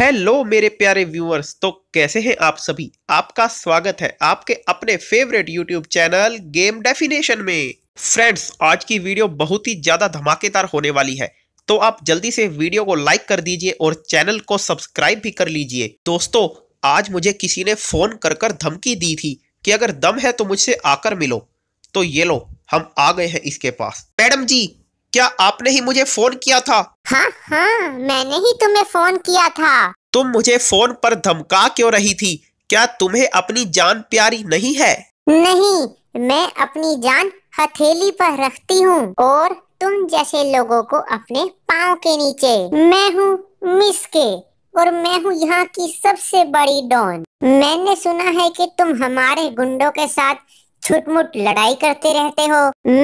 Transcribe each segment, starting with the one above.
hello मेरे प्यारे viewers तो कैसे हैं आप सभी आपका स्वागत है आपके अपने favourite YouTube channel game definition में फ्रेंड्स आज की वीडियो बहुत ही ज़्यादा धमाकेदार होने वाली है तो आप जल्दी से वीडियो को लाइक कर दीजिए और चैनल को सब्सक्राइब भी कर लीजिए दोस्तों आज मुझे किसी ने फ़ोन कर कर धमकी दी थी कि अगर दम है तो मुझसे आकर मिलो तो ये लो हम आ गए हैं इसके पास मैडम जी क्या आपने ही मुझे फोन किया था हाँ हाँ मैंने ही तुम्हें फोन किया था तुम मुझे फोन पर धमका क्यों रही थी क्या तुम्हें अपनी जान प्यारी नहीं है नहीं मैं अपनी जान हथेली पर रखती हूँ और तुम जैसे लोगों को अपने पाँव के नीचे मैं हूँ मिस के और मैं हूँ यहाँ की सबसे बड़ी डॉन मैंने सुना है कि तुम हमारे गुंडों के साथ छुटमुट लड़ाई करते रहते हो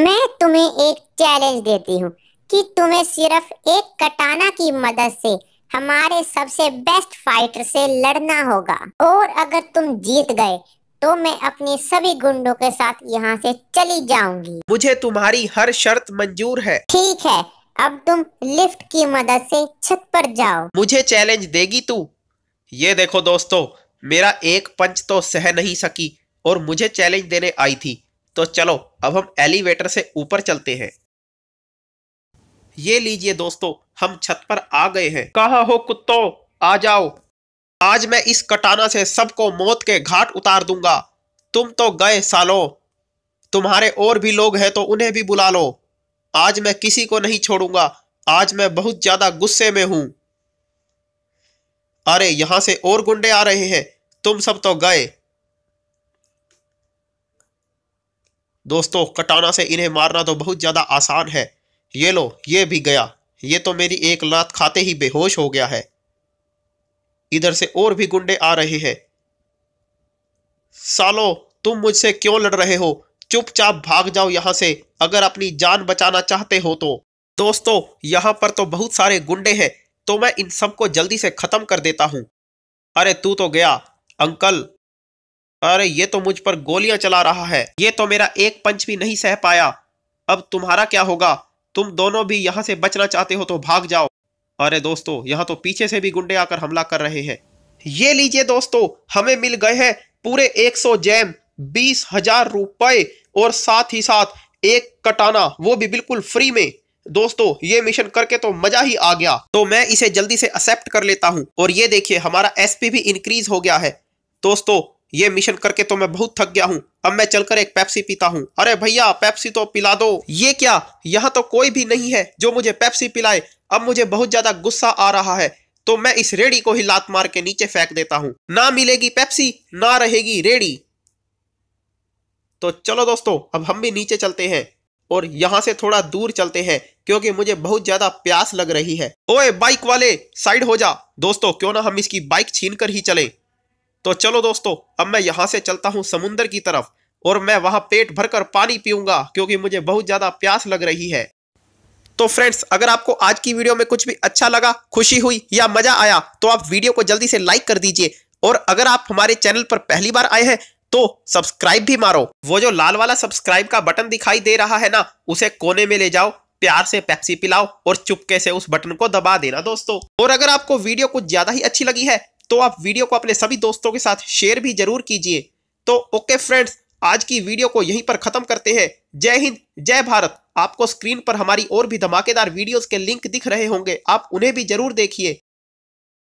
मैं तुम्हें एक चैलेंज देती हूँ कि तुम्हें सिर्फ एक कटाना की मदद से हमारे सबसे बेस्ट फाइटर से लड़ना होगा और अगर तुम जीत गए तो मैं अपने सभी गुंडों के साथ यहाँ से चली जाऊंगी मुझे तुम्हारी हर शर्त मंजूर है ठीक है अब तुम लिफ्ट की मदद से छत पर जाओ मुझे चैलेंज देगी तू ये देखो दोस्तों मेरा एक पंच तो सह नहीं सकी और मुझे चैलेंज देने आई थी तो चलो अब हम एलिवेटर से ऊपर चलते हैं ये लीजिए दोस्तों हम छत पर आ गए हैं कहा हो कुत्तो आ जाओ आज मैं इस कटाना से सबको मौत के घाट उतार दूंगा तुम तो गए सालो तुम्हारे और भी लोग हैं तो उन्हें भी बुला लो आज मैं किसी को नहीं छोड़ूंगा आज मैं बहुत ज्यादा गुस्से में हूं अरे यहां से और गुंडे आ रहे हैं तुम सब तो गए दोस्तों कटाना से इन्हें मारना तो बहुत ज़्यादा आसान है ये लो ये भी गया ये तो मेरी एक लात खाते ही बेहोश हो गया है इधर से और भी गुंडे आ रहे हैं सालो तुम मुझसे क्यों लड़ रहे हो चुपचाप भाग जाओ यहाँ से अगर अपनी जान बचाना चाहते हो तो दोस्तों यहाँ पर तो बहुत सारे गुंडे हैं तो मैं इन सबको जल्दी से ख़त्म कर देता हूँ अरे तू तो गया अंकल अरे ये तो मुझ पर गोलियां चला रहा है ये तो मेरा एक पंच भी नहीं सह पाया अब तुम्हारा क्या होगा तुम दोनों भी यहां से बचना चाहते हो तो भाग जाओ अरे दोस्तों यहाँ तो पीछे से भी गुंडे आकर हमला कर रहे हैं ये लीजिए दोस्तों हमें मिल गए हैं पूरे 100 जैम बीस हजार रुपए और साथ ही साथ एक कटाना वो भी बिल्कुल फ्री में दोस्तों ये मिशन करके तो मजा ही आ गया तो मैं इसे जल्दी से एक्सेप्ट कर लेता हूं और ये देखिए हमारा एसपी भी इंक्रीज हो गया है दोस्तों ये मिशन करके तो मैं बहुत थक गया हूँ अब मैं चलकर एक पेप्सी पीता हूँ अरे भैया पेप्सी तो पिला दो ये क्या यहाँ तो कोई भी नहीं है जो मुझे पेप्सी पिलाए अब मुझे बहुत ज्यादा गुस्सा आ रहा है तो मैं इस रेडी को ही लात मार के नीचे फेंक देता हूँ ना मिलेगी पेप्सी ना रहेगी रेडी तो चलो दोस्तों अब हम भी नीचे चलते हैं और यहाँ से थोड़ा दूर चलते हैं क्योंकि मुझे बहुत ज्यादा प्यास लग रही है ओए बाइक वाले साइड हो जा दोस्तों क्यों ना हम इसकी बाइक छीन कर ही चलें तो चलो दोस्तों अब मैं यहाँ से चलता हूँ समुन्द्र की तरफ और मैं वहाँ पेट भरकर पानी पीऊंगा क्योंकि मुझे बहुत ज़्यादा प्यास लग रही है तो फ्रेंड्स अगर आपको आज की वीडियो में कुछ भी अच्छा लगा खुशी हुई या मज़ा आया तो आप वीडियो को जल्दी से लाइक कर दीजिए और अगर आप हमारे चैनल पर पहली बार आए हैं तो सब्सक्राइब भी मारो वो जो लाल वाला सब्सक्राइब का बटन दिखाई दे रहा है ना उसे कोने में ले जाओ प्यार से पैप्सी पिलाओ और चुपके से उस बटन को दबा देना दोस्तों और अगर आपको वीडियो कुछ ज्यादा ही अच्छी लगी है तो आप वीडियो को अपने सभी दोस्तों के साथ शेयर भी जरूर कीजिए तो ओके फ्रेंड्स आज की वीडियो को यहीं पर खत्म करते हैं जय हिंद जय भारत आपको स्क्रीन पर हमारी और भी धमाकेदार वीडियोस के लिंक दिख रहे होंगे आप उन्हें भी जरूर देखिए